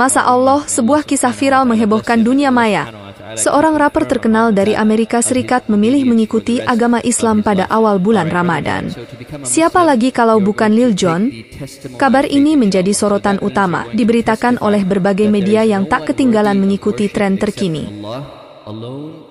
Masa Allah, sebuah kisah viral menghebohkan dunia maya. Seorang rapper terkenal dari Amerika Serikat memilih mengikuti agama Islam pada awal bulan Ramadan. Siapa lagi kalau bukan Lil Jon? Kabar ini menjadi sorotan utama, diberitakan oleh berbagai media yang tak ketinggalan mengikuti tren terkini.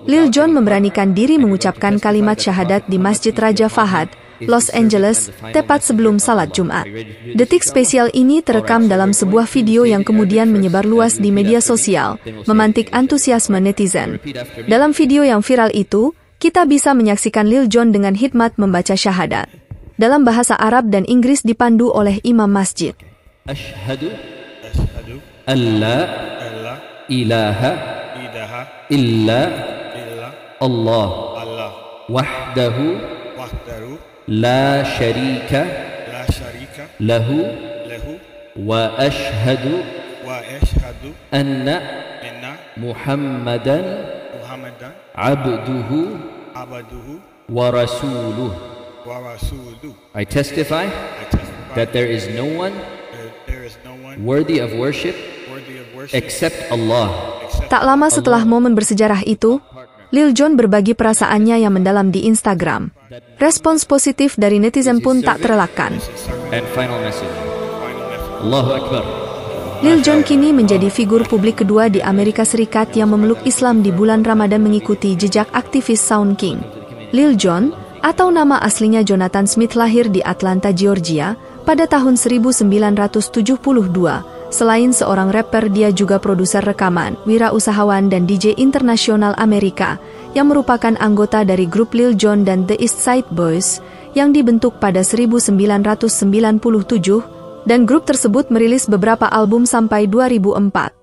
Lil Jon memberanikan diri mengucapkan kalimat syahadat di Masjid Raja Fahad, Los Angeles, tepat sebelum salat Jumat. Detik spesial ini terekam dalam sebuah video yang kemudian menyebar luas di media sosial, memantik antusiasme netizen. Dalam video yang viral itu, kita bisa menyaksikan Lil Jon dengan hikmat membaca syahadat. Dalam bahasa Arab dan Inggris dipandu oleh imam masjid. Ashadu Allah, ilaha illa Allah wahdahu وحده لا شريك لا شريك له له وأشهد وأشهد أن أن محمدا محمدا عبده عبده ورسوله ورسوله I testify, I testify that there is no one there is no worthy of worship except Allah Tak lama setelah momen bersejarah itu, Lil Jon berbagi perasaannya yang mendalam di Instagram. Respons positif dari netizen pun tak terelakkan. Lil Jon kini menjadi figur publik kedua di Amerika Serikat yang memeluk Islam di bulan Ramadan mengikuti jejak aktivis Sound King. Lil Jon, atau nama aslinya Jonathan Smith lahir di Atlanta, Georgia, pada tahun 1972 Selain seorang rapper, dia juga produser rekaman, wirausahawan dan DJ internasional Amerika yang merupakan anggota dari grup Lil Jon dan The East Side Boys yang dibentuk pada 1997 dan grup tersebut merilis beberapa album sampai 2004.